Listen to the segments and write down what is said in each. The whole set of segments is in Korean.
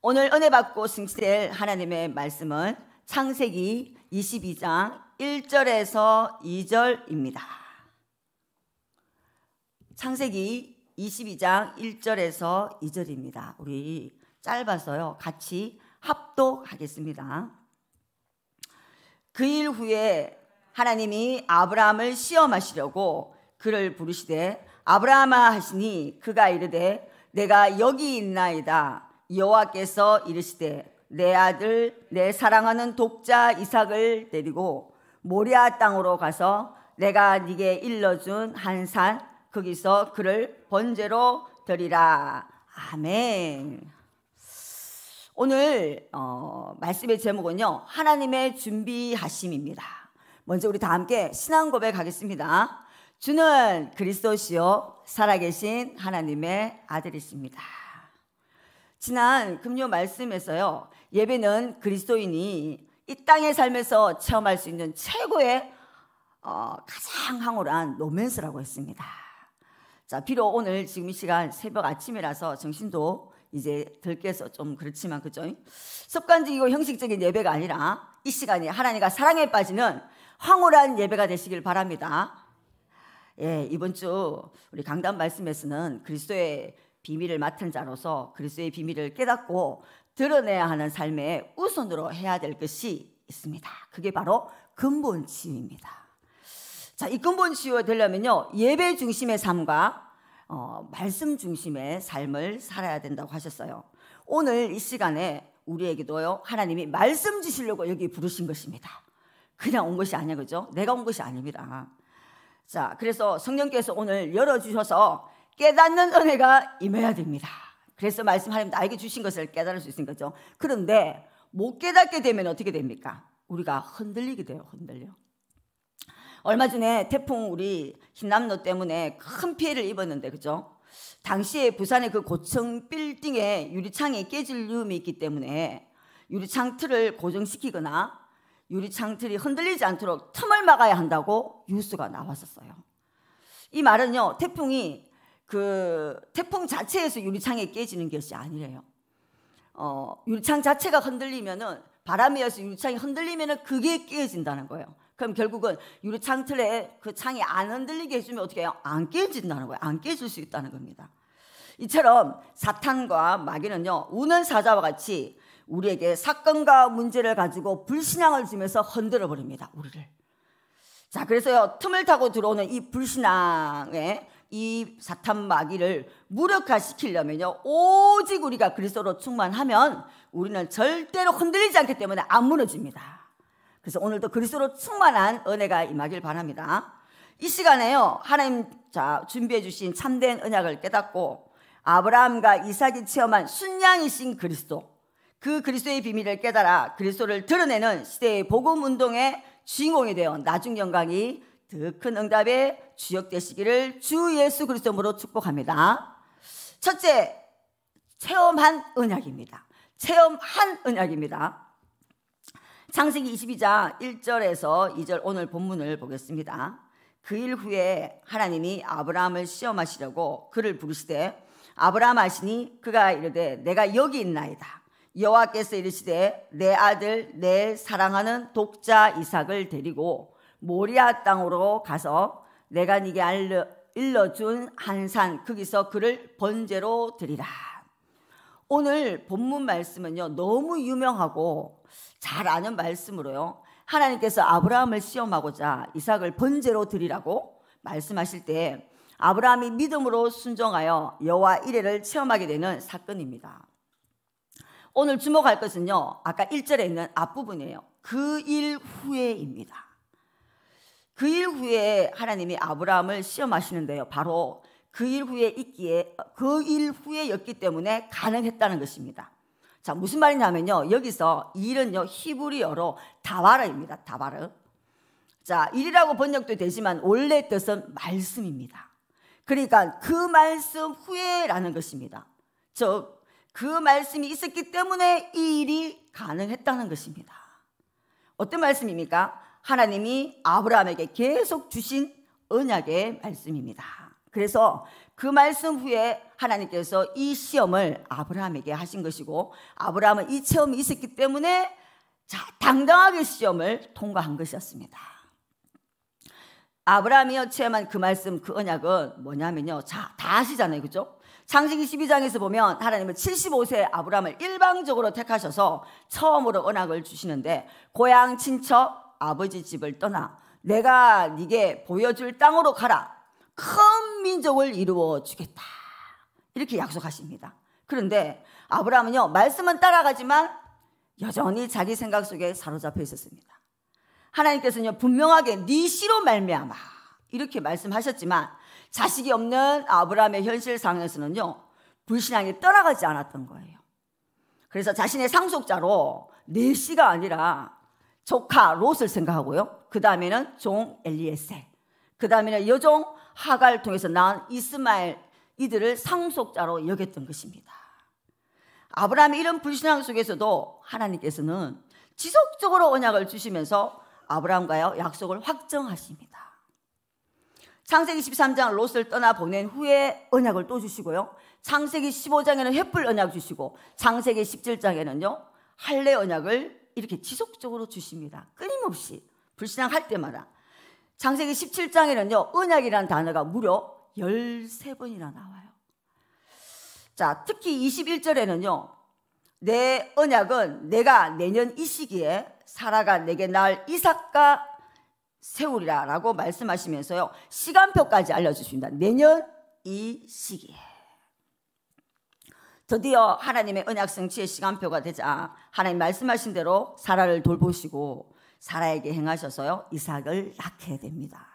오늘 은혜 받고 승실 하나님의 말씀은 창세기 22장 1절에서 2절입니다. 창세기 22장 1절에서 2절입니다. 우리 짧아서요. 같이 합독하겠습니다. 그 일 후에 하나님이 아브라함을 시험하시려고 그를 부르시되 아브라함아 하시니 그가 이르되 내가 여기 있나이다. 여호와께서 이르시되 내 아들 내 사랑하는 독자 이삭을 데리고 모리아 땅으로 가서 내가 네게 일러준 한 산 거기서 그를 번제로 드리라 아멘. 오늘 어, 말씀의 제목은요 하나님의 준비하심입니다. 먼저 우리 다 함께 신앙 고백하겠습니다. 주는 그리스도시요 살아계신 하나님의 아들이십니다. 지난 금요 말씀에서요. 예배는 그리스도인이 이 땅의 삶에서 체험할 수 있는 최고의 어, 가장 황홀한 로맨스라고 했습니다. 자, 비록 오늘 지금 이 시간 새벽 아침이라서 정신도 이제 덜 깨서 좀 그렇지만 그죠? 습관적이고 형식적인 예배가 아니라 이 시간이 하나님과 사랑에 빠지는 황홀한 예배가 되시길 바랍니다. 예, 이번 주 우리 강단 말씀에서는 그리스도의 비밀을 맡은 자로서 그리스도의 비밀을 깨닫고 드러내야 하는 삶의 우선으로 해야 될 것이 있습니다. 그게 바로 근본 치유입니다. 자, 이 근본 치유가 되려면요. 예배 중심의 삶과 어, 말씀 중심의 삶을 살아야 된다고 하셨어요. 오늘 이 시간에 우리에게도요. 하나님이 말씀 주시려고 여기 부르신 것입니다. 그냥 온 것이 아니야. 그죠? 내가 온 것이 아닙니다. 자, 그래서 성령께서 오늘 열어 주셔서 깨닫는 은혜가 임해야 됩니다. 그래서 말씀 하나님 나에게 주신 것을 깨달을 수 있는 거죠. 그런데 못 깨닫게 되면 어떻게 됩니까? 우리가 흔들리게 돼요. 흔들려. 얼마 전에 태풍 우리 흰남노 때문에 큰 피해를 입었는데 그죠? 당시에 부산의 그 고층 빌딩에 유리창이 깨질 위험이 있기 때문에 유리창 틀을 고정시키거나 유리창 틀이 흔들리지 않도록 틈을 막아야 한다고 뉴스가 나왔었어요. 이 말은요, 태풍이 그 태풍 자체에서 유리창이 깨지는 것이 아니래요. 어, 유리창 자체가 흔들리면은 바람에 의해서 유리창이 흔들리면은 그게 깨진다는 거예요. 그럼 결국은 유리창 틀에 그 창이 안 흔들리게 해주면 어떻게 해요? 안 깨진다는 거예요. 안 깨질 수 있다는 겁니다. 이처럼 사탄과 마귀는요, 우는 사자와 같이 우리에게 사건과 문제를 가지고 불신앙을 주면서 흔들어 버립니다. 우리를. 자, 그래서요, 틈을 타고 들어오는 이 불신앙의 이 사탄 마귀를 무력화시키려면요. 오직 우리가 그리스도로 충만하면 우리는 절대로 흔들리지 않기 때문에 안 무너집니다. 그래서 오늘도 그리스도로 충만한 은혜가 임하길 바랍니다. 이 시간에요. 하나님 자 준비해 주신 참된 은약을 깨닫고 아브라함과 이삭이 체험한 순양이신 그리스도 그 그리스도의 비밀을 깨달아 그리스도를 드러내는 시대의 복음 운동의 주인공이 되어 나중 영광이 더큰응답의 주역되시기를 주 예수 그리스도로 축복합니다. 첫째, 체험한 언약입니다. 체험한 언약입니다. 창세기 22장 1절에서 2절 오늘 본문을 보겠습니다. 그 일 후에 하나님이 아브라함을 시험하시려고 그를 부르시되 아브라함 하시니 그가 이르되 내가 여기 있나이다. 여호와께서 이르시되 내 아들 내 사랑하는 독자 이삭을 데리고 모리아 땅으로 가서 내가 네게 알려, 일러준 한 산 거기서 그를 번제로 드리라. 오늘 본문 말씀은요 너무 유명하고 잘 아는 말씀으로요 하나님께서 아브라함을 시험하고자 이삭을 번제로 드리라고 말씀하실 때 아브라함이 믿음으로 순종하여 여호와 이레를 체험하게 되는 사건입니다. 오늘 주목할 것은요 아까 1절에 있는 앞부분이에요. 그 일 후에입니다. 그일 후에 하나님이 아브라함을 시험하시는데요. 바로 그 일 후에 있기에 그 일 후에였기 때문에 가능했다는 것입니다. 자, 무슨 말이냐면요. 여기서 일은요. 히브리어로 다바르입니다. 다바르. 자, 일이라고 번역도 되지만 원래 뜻은 말씀입니다. 그러니까 그 말씀 후에라는 것입니다. 즉, 그 말씀이 있었기 때문에 이 일이 가능했다는 것입니다. 어떤 말씀입니까? 하나님이 아브라함에게 계속 주신 언약의 말씀입니다. 그래서 그 말씀 후에 하나님께서 이 시험을 아브라함에게 하신 것이고 아브라함은 이 체험이 있었기 때문에 자, 당당하게 시험을 통과한 것이었습니다. 아브라함이 체험한 그 말씀 그 언약은 뭐냐면요. 자, 다 아시잖아요. 그죠? 창세기 12장에서 보면 하나님은 75세 아브라함을 일방적으로 택하셔서 처음으로 언약을 주시는데 고향 친척 아버지 집을 떠나 내가 네게 보여줄 땅으로 가라. 큰 민족을 이루어 주겠다. 이렇게 약속하십니다. 그런데 아브라함은요, 말씀은 따라가지만 여전히 자기 생각 속에 사로잡혀 있었습니다. 하나님께서는요, 분명하게 네 씨로 말미암아 이렇게 말씀하셨지만 자식이 없는 아브라함의 현실 상에서는요 불신앙이 떠나가지 않았던 거예요. 그래서 자신의 상속자로 네 씨가 아니라 조카 롯을 생각하고요. 그 다음에는 종 엘리에셀. 그 다음에는 여종 하갈 통해서 낳은 이스마엘 이들을 상속자로 여겼던 것입니다. 아브라함의 이런 불신앙 속에서도 하나님께서는 지속적으로 언약을 주시면서 아브라함과의 약속을 확정하십니다. 창세기 13장 롯을 떠나 보낸 후에 언약을 또 주시고요. 창세기 15장에는 횃불 언약 주시고 창세기 17장에는요. 할례 언약을 이렇게 지속적으로 주십니다. 끊임없이 불신앙할 때마다. 장세기 17장에는요. 언약이라는 단어가 무려 13번이나 나와요. 자, 특히 21절에는요. 내 언약은 내가 내년 이 시기에 사라가 내게 날 이삭과 세우리라라고 말씀하시면서요. 시간표까지 알려 주십니다. 내년 이 시기에. 드디어 하나님의 언약 성취의 시간표가 되자 하나님 말씀하신 대로 사라를 돌보시고 사라에게 행하셔서요 이삭을 낳게 됩니다.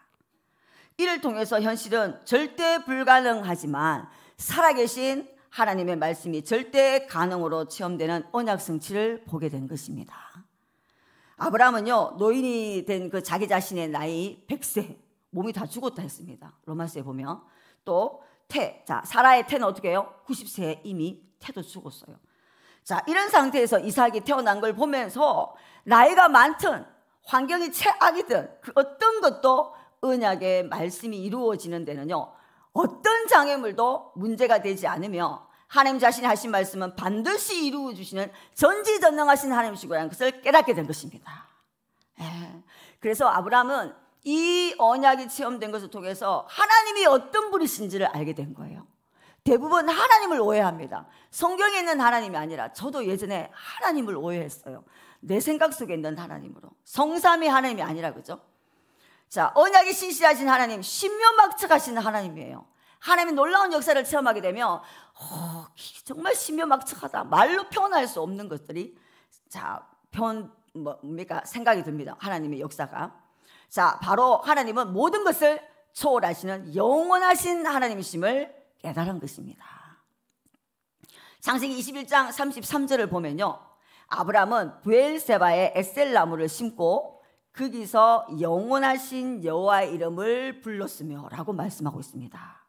이를 통해서 현실은 절대 불가능하지만 살아계신 하나님의 말씀이 절대 가능으로 체험되는 언약 성취를 보게 된 것입니다. 아브라함은요 노인이 된 그 자기 자신의 나이 100세 몸이 다 죽었다 했습니다. 로마서에 보면 또 태. 자, 사라의 태는 어떻게 해요? 90세에 이미 태도 죽었어요. 자, 이런 상태에서 이삭이 태어난 걸 보면서 나이가 많든 환경이 최악이든 그 어떤 것도 언약의 말씀이 이루어지는 데는요. 어떤 장애물도 문제가 되지 않으며 하나님 자신이 하신 말씀은 반드시 이루어 주시는 전지전능하신 하나님이시고라 것을 깨닫게 된 것입니다. 에. 예. 그래서 아브라함은 이 언약이 체험된 것을 통해서 하나님이 어떤 분이신지를 알게 된 거예요. 대부분 하나님을 오해합니다. 성경에 있는 하나님이 아니라 저도 예전에 하나님을 오해했어요. 내 생각 속에 있는 하나님으로. 성삼위 하나님이 아니라 그죠? 자, 언약이 신실하신 하나님, 신묘막측하신 하나님이에요. 하나님의 놀라운 역사를 체험하게 되면 어, 정말 신묘막측하다. 말로 표현할 수 없는 것들이 자, 표 뭐, 뭡니까? 생각이 듭니다. 하나님의 역사가. 자, 바로 하나님은 모든 것을 초월하시는 영원하신 하나님이심을 깨달은 것입니다. 창세기 21장 33절을 보면요. 아브람은 부엘세바의 에셀 나무를 심고 거기서 영원하신 여호와의 이름을 불렀으며라고 말씀하고 있습니다.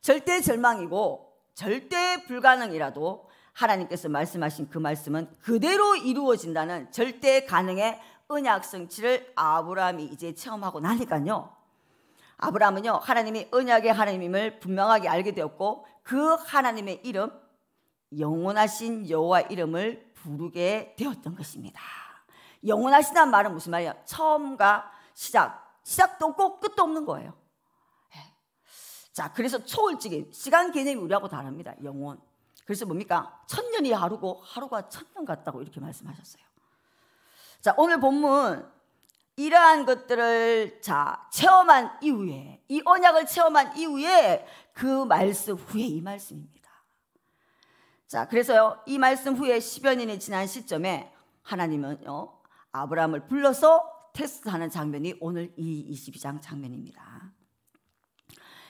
절대 절망이고 절대 불가능이라도 하나님께서 말씀하신 그 말씀은 그대로 이루어진다는 절대 가능의 은약 성취를 아브라함이 이제 체험하고 나니까요. 아브라함은요 하나님이 은약의 하나님임을 분명하게 알게 되었고 그 하나님의 이름 영원하신 여호와 이름을 부르게 되었던 것입니다. 영원하신다는 말은 무슨 말이에요 처음과 시작, 시작도 없고 끝도 없는 거예요. 예. 자, 그래서 초월적인 시간 개념이 우리하고 다릅니다. 영원. 그래서 뭡니까? 천년이 하루고 하루가 천년 같다고 이렇게 말씀하셨어요. 자, 오늘 본문 이러한 것들을 자, 체험한 이후에 이 언약을 체험한 이후에 그 말씀 후에 이 말씀입니다. 자, 그래서요. 이 말씀 후에 10여 년이 지난 시점에 하나님은요. 아브라함을 불러서 테스트하는 장면이 오늘 이 22장 장면입니다.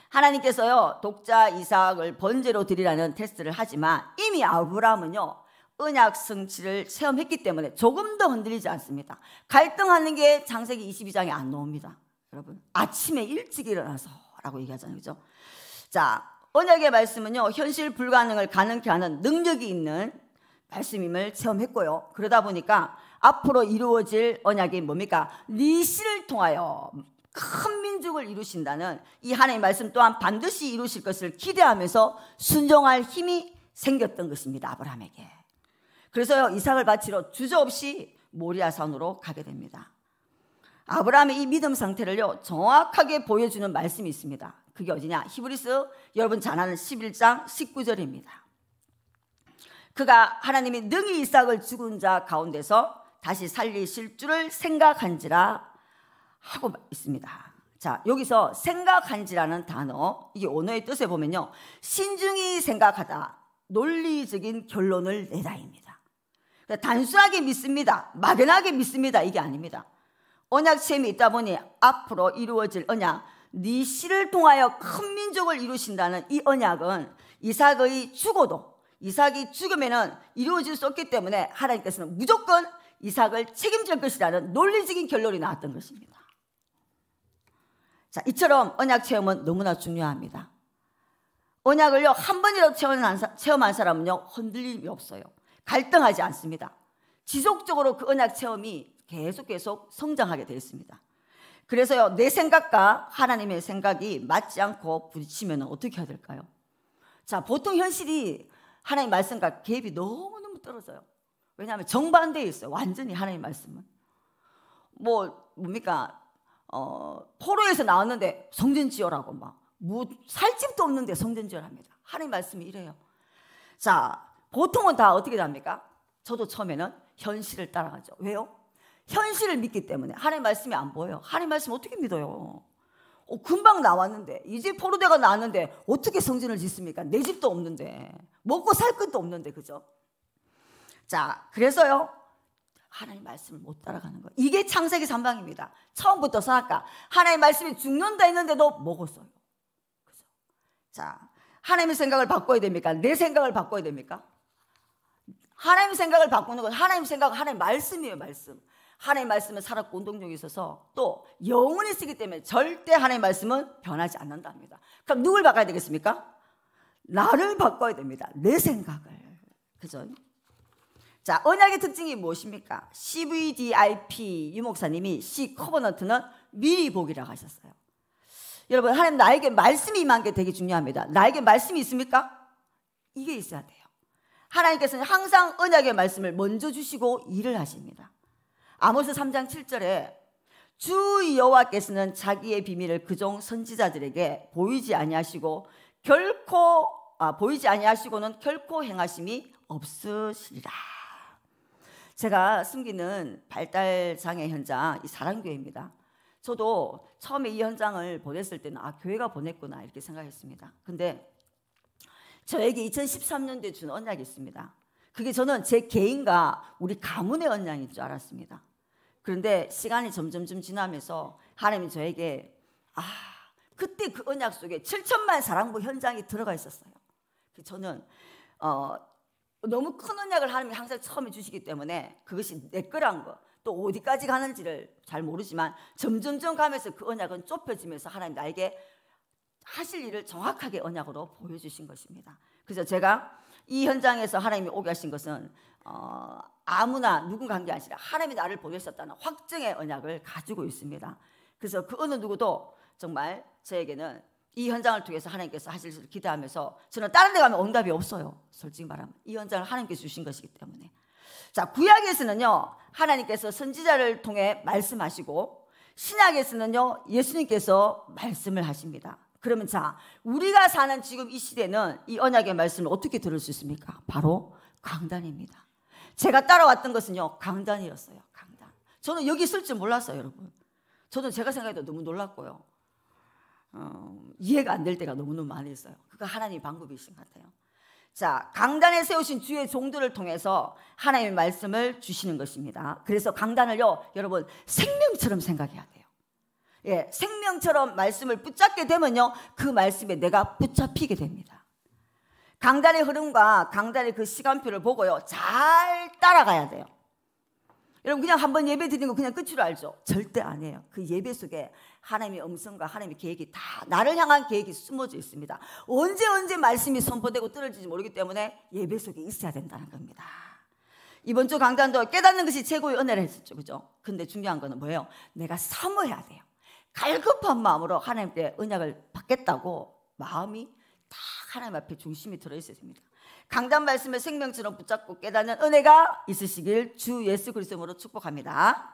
하나님께서요 독자 이삭을 번제로 드리라는 테스트를 하지만 이미 아브라함은요 은약 성취를 체험했기 때문에 조금도 흔들리지 않습니다. 갈등하는 게 장세기 22장에 안 나옵니다. 여러분, 아침에 일찍 일어나서 라고 얘기하잖아요. 그죠? 자, 언약의 말씀은요, 현실 불가능을 가능케 하는 능력이 있는 말씀임을 체험했고요. 그러다 보니까 앞으로 이루어질 언약이 뭡니까? 네 씨를 통하여 큰 민족을 이루신다는 이 하나님의 말씀 또한 반드시 이루실 것을 기대하면서 순종할 힘이 생겼던 것입니다. 아브라함에게. 그래서 이삭을 바치러 주저없이 모리아산으로 가게 됩니다. 아브라함의 이 믿음 상태를요 정확하게 보여주는 말씀이 있습니다. 그게 어디냐? 히브리스 여러분 잘 아는 11장 19절입니다. 그가 하나님이 능히 이삭을 죽은 자 가운데서 다시 살리실 줄을 생각한지라 하고 있습니다. 자, 여기서 생각한지라는 단어, 이게 언어의 뜻에 보면요. 신중히 생각하다, 논리적인 결론을 내다입니다. 단순하게 믿습니다. 막연하게 믿습니다. 이게 아닙니다. 언약 체험이 있다 보니 앞으로 이루어질 언약, 네 씨를 통하여 큰 민족을 이루신다는 이 언약은 이삭의 죽어도 이삭이 죽음에 이루어질 수 없기 때문에 하나님께서는 무조건 이삭을 책임질 것이라는 논리적인 결론이 나왔던 것입니다. 자, 이처럼 언약 체험은 너무나 중요합니다. 언약을요, 한 번이라도 체험한, 사람은요, 흔들림이 없어요. 갈등하지 않습니다. 지속적으로 그 언약 체험이 계속 계속 성장하게 되어 있습니다. 그래서요, 내 생각과 하나님의 생각이 맞지 않고 부딪히면 어떻게 해야 될까요? 자, 보통 현실이 하나님 말씀과 갭이 너무너무 떨어져요. 왜냐하면 정반대에 있어요. 완전히 하나님 말씀은. 뭐, 뭡니까? 어, 포로에서 나왔는데 성전 지어라고 막, 뭐, 살집도 없는데 성전 지어랍니다. 하나님 말씀이 이래요. 자, 보통은 다 어떻게 됩니까? 저도 처음에는 현실을 따라가죠. 왜요? 현실을 믿기 때문에 하나님 말씀이 안 보여요. 하나님 말씀 어떻게 믿어요? 어, 금방 나왔는데 이제 포로대가 나왔는데 어떻게 성전을 짓습니까? 내 집도 없는데 먹고 살 것도 없는데 그죠? 자 그래서요 하나님 말씀을 못 따라가는 거 이게 창세기 3방입니다. 처음부터 선악과 하나님 말씀이 죽는다 했는데도 먹었어요. 그죠? 자 하나님의 생각을 바꿔야 됩니까? 내 생각을 바꿔야 됩니까? 하나님 생각을 바꾸는 것, 하나님 생각, 하나님 말씀이에요, 말씀. 하나님 말씀은 살았고 운동력이 있어서 또 영원히 쓰기 때문에 절대 하나님 말씀은 변하지 않는다 니다 그럼 누굴 바꿔야 되겠습니까? 나를 바꿔야 됩니다. 내 생각을. 그죠? 자, 언약의 특징이 무엇입니까? CVDIP 유목사님이 C 커버넌트는 미리 보기라고 하셨어요. 여러분, 하나님 나에게 말씀이 임한 게 되게 중요합니다. 나에게 말씀이 있습니까? 이게 있어야 돼. 하나님께서는 항상 언약의 말씀을 먼저 주시고 일을 하십니다. 아모스 3장 7절에 주 여호와께서는 자기의 비밀을 그 종 선지자들에게 보이지 아니하시고 결코 아, 보이지 아니하시고는 결코 행하심이 없으시리라. 제가 숨기는 발달 장애 현장 이 사랑교회입니다. 저도 처음에 이 현장을 보냈을 때는 아 교회가 보냈구나 이렇게 생각했습니다. 근데 저에게 2013년도에 준 언약이 있습니다. 그게 저는 제 개인과 우리 가문의 언약인 줄 알았습니다. 그런데 시간이 점점 지나면서 하나님이 저에게 아 그때 그 언약 속에 7천만 사랑부 현장이 들어가 있었어요. 저는 어, 너무 큰 언약을 하나님이 항상 처음에 주시기 때문에 그것이 내 거란 거. 또 어디까지 가는지를 잘 모르지만 점점점 가면서 그 언약은 좁혀지면서 하나님 나에게 하실 일을 정확하게 언약으로 보여주신 것입니다. 그래서 제가 이 현장에서 하나님이 오게 하신 것은 어, 아무나 누군가 게 아니라 하나님이 나를 보내셨다는 확증의 언약을 가지고 있습니다. 그래서 그 어느 누구도 정말 저에게는 이 현장을 통해서 하나님께서 하실 일 기대하면서 저는 다른 데 가면 응답이 없어요. 솔직히 말하면 이 현장을 하나님께서 주신 것이기 때문에 자 구약에서는요 하나님께서 선지자를 통해 말씀하시고 신약에서는요 예수님께서 말씀을 하십니다. 그러면 자, 우리가 사는 지금 이 시대는 이 언약의 말씀을 어떻게 들을 수 있습니까? 바로 강단입니다. 제가 따라왔던 것은요, 강단이었어요. 강단. 저는 여기 있을 줄 몰랐어요, 여러분. 저는 제가 생각해도 너무 놀랐고요. 어, 이해가 안 될 때가 너무너무 많이 있어요. 그거 하나님 방법이신 것 같아요. 자, 강단에 세우신 주의 종들을 통해서 하나님의 말씀을 주시는 것입니다. 그래서 강단을요, 여러분, 생명처럼 생각해야 돼요. 예, 생명처럼 말씀을 붙잡게 되면요. 그 말씀에 내가 붙잡히게 됩니다. 강단의 흐름과 강단의 그 시간표를 보고요. 잘 따라가야 돼요. 여러분 그냥 한번 예배 드리는 거 그냥 끝으로 알죠? 절대 아니에요. 그 예배 속에 하나님의 음성과 하나님의 계획이 다 나를 향한 계획이 숨어져 있습니다. 언제 언제 말씀이 선포되고 떨어질지 모르기 때문에 예배 속에 있어야 된다는 겁니다. 이번 주 강단도 깨닫는 것이 최고의 은혜를 했었죠. 그죠? 근데 중요한 거는 뭐예요? 내가 사모해야 돼요. 갈급한 마음으로 하나님께 은약을 받겠다고 마음이 딱 하나님 앞에 중심이 들어 있어야 니다 강단 말씀을 생명처럼 붙잡고 깨닫는 은혜가 있으시길 주 예수 그리스도로 축복합니다.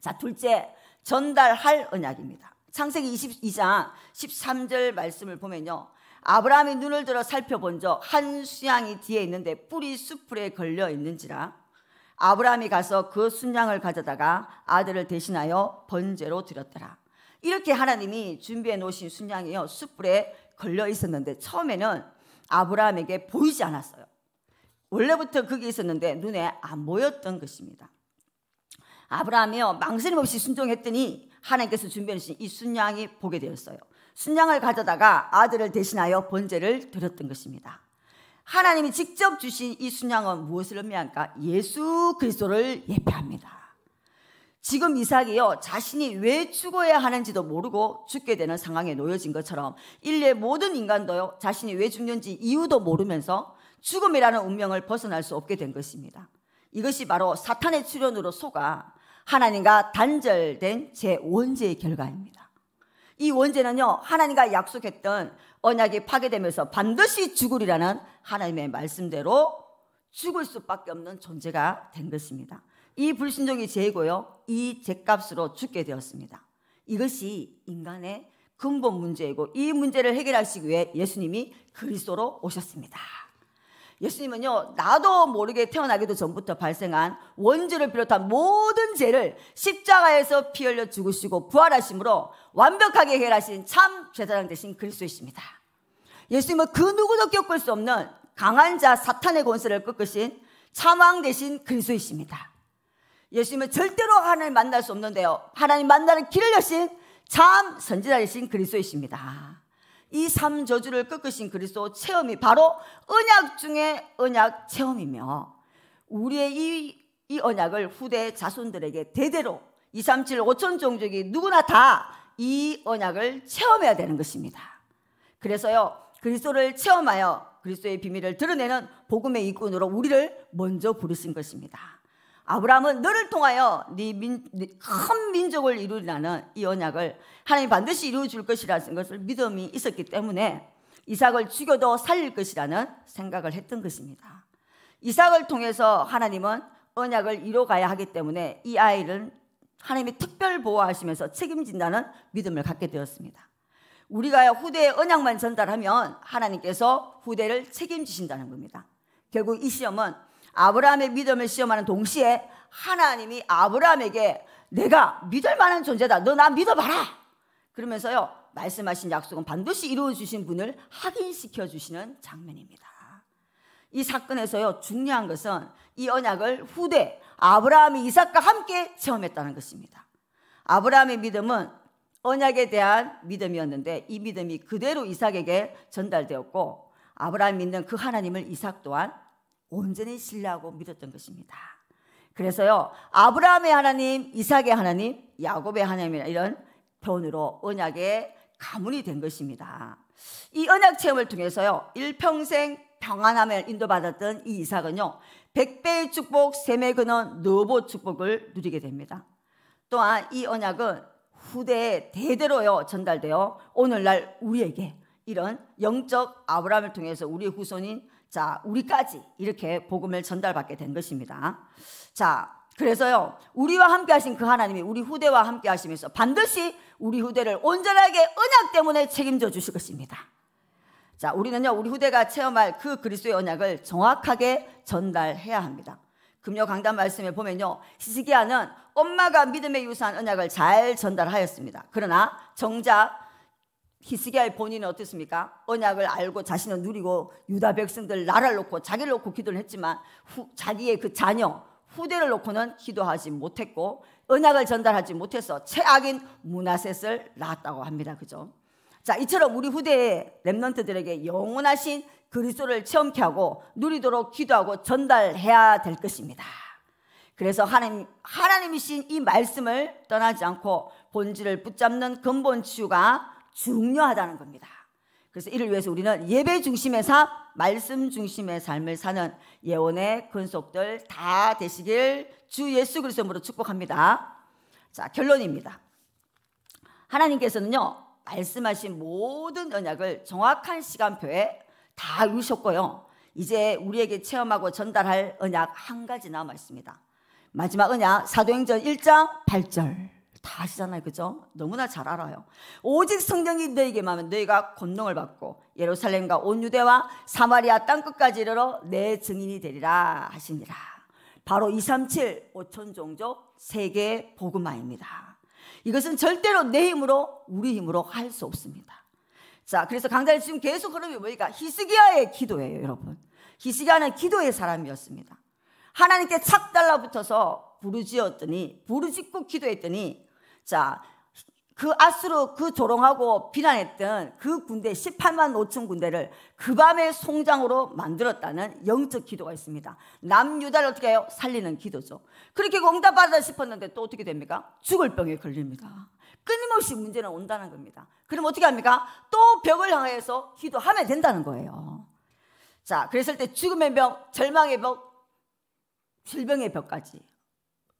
자, 둘째, 전달할 언약입니다. 창세기 22장 13절 말씀을 보면요. 아브라함이 눈을 들어 살펴본 적한 수양이 뒤에 있는데 뿌리 수풀에 걸려 있는지라 아브라함이 가서 그 순양을 가져다가 아들을 대신하여 번제로 드렸더라. 이렇게 하나님이 준비해 놓으신 순양이요 숯불에 걸려 있었는데 처음에는 아브라함에게 보이지 않았어요. 원래부터 거기 있었는데 눈에 안 보였던 것입니다. 아브라함이요 망설임 없이 순종했더니 하나님께서 준비해 주신 이 순양이 보게 되었어요. 순양을 가져다가 아들을 대신하여 번제를 드렸던 것입니다. 하나님이 직접 주신 이 순양은 무엇을 의미할까 예수 그리스도를 예표합니다. 지금 이삭이요 자신이 왜 죽어야 하는지도 모르고 죽게 되는 상황에 놓여진 것처럼 인류의 모든 인간도요 자신이 왜 죽는지 이유도 모르면서 죽음이라는 운명을 벗어날 수 없게 된 것입니다. 이것이 바로 사탄의 출현으로 속아 하나님과 단절된 제 원죄의 결과입니다. 이 원죄는요, 하나님과 약속했던 언약이 파괴되면서 반드시 죽으리라는 하나님의 말씀대로 죽을 수밖에 없는 존재가 된 것입니다. 이 불순종이 죄고요, 이 죄값으로 죽게 되었습니다. 이것이 인간의 근본 문제이고 이 문제를 해결하시기 위해 예수님이 그리스도로 오셨습니다. 예수님은요, 나도 모르게 태어나기도 전부터 발생한 원죄를 비롯한 모든 죄를 십자가에서 피 흘려 죽으시고 부활하심으로 완벽하게 해결하신 참 제사장 되신 그리스도이십니다. 예수님은 그 누구도 겪을 수 없는 강한 자 사탄의 권세를 꺾으신 참왕 되신 그리스도이십니다. 예수님은 절대로 하나님 만날 수 없는데요. 하나님 만나는 길을 여신 참 선지자 되신 그리스도이십니다. 이삶 저주를 꺾으신 그리스도 체험이 바로 언약 중의 언약 체험이며 우리의 이, 이 언약을 후대 자손들에게 대대로 237, 5천 종족이 누구나 다 이 언약을 체험해야 되는 것입니다. 그래서요, 그리스도를 체험하여 그리스도의 비밀을 드러내는 복음의 일꾼으로 우리를 먼저 부르신 것입니다. 아브라함은 너를 통하여 네큰 네 민족을 이루리라는 이 언약을 하나님 반드시 이루어 줄 것이라는 것을 믿음이 있었기 때문에 이삭을 죽여도 살릴 것이라는 생각을 했던 것입니다. 이삭을 통해서 하나님은 언약을 이뤄가야 하기 때문에 이 아이를 하나님이 특별 보호하시면서 책임진다는 믿음을 갖게 되었습니다. 우리가 후대의 언약만 전달하면 하나님께서 후대를 책임지신다는 겁니다. 결국 이 시험은 아브라함의 믿음을 시험하는 동시에 하나님이 아브라함에게 내가 믿을 만한 존재다. 너 나 믿어봐라. 그러면서요. 말씀하신 약속은 반드시 이루어 주신 분을 확인시켜 주시는 장면입니다. 이 사건에서요. 중요한 것은 이 언약을 후대 아브라함이 이삭과 함께 체험했다는 것입니다. 아브라함의 믿음은 언약에 대한 믿음이었는데 이 믿음이 그대로 이삭에게 전달되었고 아브라함이 믿는 그 하나님을 이삭 또한 온전히 신뢰하고 믿었던 것입니다. 그래서요, 아브라함의 하나님, 이삭의 하나님, 야곱의 하나님이나 이런 표으로 언약의 가문이 된 것입니다. 이 언약 체험을 통해서요, 일평생 평안함을 인도받았던 이 이삭은요, 백배의 축복, 셈의 근원, 너보 축복을 누리게 됩니다. 또한 이 언약은 후대에 대대로요, 전달되어 오늘날 우리에게 이런 영적 아브라함을 통해서 우리 후손인 자, 우리까지 이렇게 복음을 전달받게 된 것입니다. 자, 그래서요, 우리와 함께 하신 그 하나님이 우리 후대와 함께 하시면서 반드시 우리 후대를 온전하게 언약 때문에 책임져 주실 것입니다. 자, 우리는요, 우리 후대가 체험할 그그리스의 언약을 정확하게 전달해야 합니다. 금요 강단 말씀에 보면요, 시스기야는 엄마가 믿음에 유사한 언약을 잘 전달하였습니다. 그러나 정작 히스기야의 본인은 어땠습니까? 언약을 알고 자신을 누리고 유다 백성들 나라를 놓고 자기를 놓고 기도를 했지만 후, 자기의 그 자녀 후대를 놓고는 기도하지 못했고 언약을 전달하지 못해서 최악인 문화셋을 낳았다고 합니다. 그죠? 자, 이처럼 우리 후대의 렘넌트들에게 영원하신 그리스도를 체험케 하고 누리도록 기도하고 전달해야 될 것입니다. 그래서 하나님, 하나님이신 이 말씀을 떠나지 않고 본질을 붙잡는 근본 치유가 중요하다는 겁니다. 그래서 이를 위해서 우리는 예배 중심의 삶, 말씀 중심의 삶을 사는 예언의 근속들 다 되시길 주 예수 그리스도로 축복합니다. 자, 결론입니다. 하나님께서는요, 말씀하신 모든 언약을 정확한 시간표에 다 이루셨고요. 이제 우리에게 체험하고 전달할 언약 한 가지 남아 있습니다. 마지막 언약 사도행전 1장 8절. 다 아시잖아요. 그죠? 너무나 잘 알아요. 오직 성령이 너에게 마면 너희가 권능을 받고 예루살렘과 온 유대와 사마리아 땅 끝까지 이르러 내 증인이 되리라 하시니라. 바로 237 5천 종족 세계 복음화입니다. 이것은 절대로 내 힘으로 우리 힘으로 할 수 없습니다. 자, 그래서 강자님 지금 계속 흐름이 뭐니까 히스기야의 기도예요, 여러분. 히스기야는 기도의 사람이었습니다. 하나님께 착 달라붙어서 부르짖었더니 부르짖고 기도했더니 자, 그 아수르 그 조롱하고 비난했던 그 군대 18만 5천 군대를 그 밤의 송장으로 만들었다는 영적 기도가 있습니다. 남유다를 어떻게 해요? 살리는 기도죠. 그렇게 응답받아 싶었는데 또 어떻게 됩니까? 죽을 병에 걸립니다. 끊임없이 문제는 온다는 겁니다. 그럼 어떻게 합니까? 또 벽을 향해서 기도하면 된다는 거예요. 자, 그랬을 때 죽음의 병, 절망의 병, 질병의 벽까지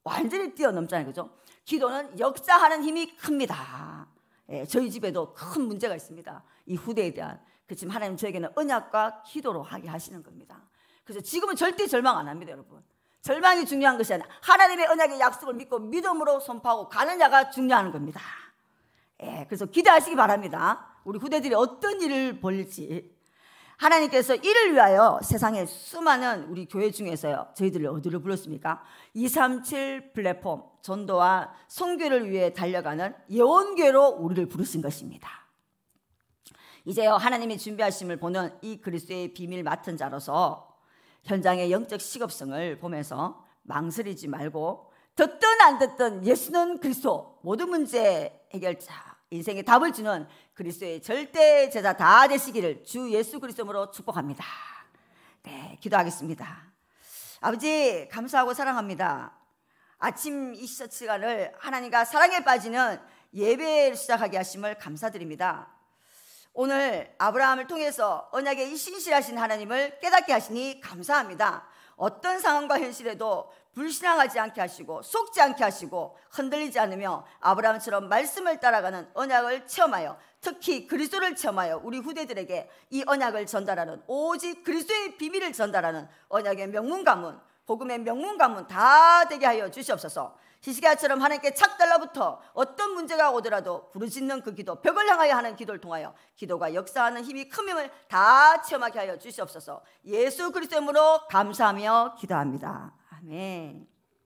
완전히 뛰어넘잖아요. 그죠? 기도는 역사하는 힘이 큽니다. 예, 저희 집에도 큰 문제가 있습니다. 이 후대에 대한. 그렇지만 하나님 저에게는 언약과 기도로 하게 하시는 겁니다. 그래서 지금은 절대 절망 안 합니다, 여러분. 절망이 중요한 것이 아니라 하나님의 언약의 약속을 믿고 믿음으로 선포하고 가느냐가 중요한 겁니다. 예, 그래서 기대하시기 바랍니다. 우리 후대들이 어떤 일을 벌릴지. 하나님께서 이를 위하여 세상의 수많은 우리 교회 중에서요, 저희들을 어디로 불렀습니까? 237 플랫폼, 전도와 성교를 위해 달려가는 예원교로 우리를 부르신 것입니다. 이제요, 하나님이 준비하심을 보는 이그리스의 비밀 맡은 자로서 현장의 영적 시급성을 보면서 망설이지 말고 듣든 안 듣든 예수는 그리스도 모든 문제 해결자 인생의 답을 주는 그리스도의 절대 제자 다 되시기를 주 예수 그리스도로 축복합니다. 네, 기도하겠습니다. 아버지 감사하고 사랑합니다. 아침 이 시간을 하나님과 사랑에 빠지는 예배를 시작하게 하심을 감사드립니다. 오늘 아브라함을 통해서 언약에 신실하신 하나님을 깨닫게 하시니 감사합니다. 어떤 상황과 현실에도 불신앙하지 않게 하시고 속지 않게 하시고 흔들리지 않으며 아브라함처럼 말씀을 따라가는 언약을 체험하여 특히 그리스도를 체험하여 우리 후대들에게 이 언약을 전달하는 오직 그리스도의 비밀을 전달하는 언약의 명문 가문 복음의 명문 가문 다 되게 하여 주시옵소서. 히스기야처럼 하나님께 착달라붙어 어떤 문제가 오더라도 부르짖는 그 기도 벽을 향하여 하는 기도를 통하여 기도가 역사하는 힘이 큰 힘을 다 체험하게 하여 주시옵소서. 예수 그리스도의 이름으로 감사하며 기도합니다. 哎。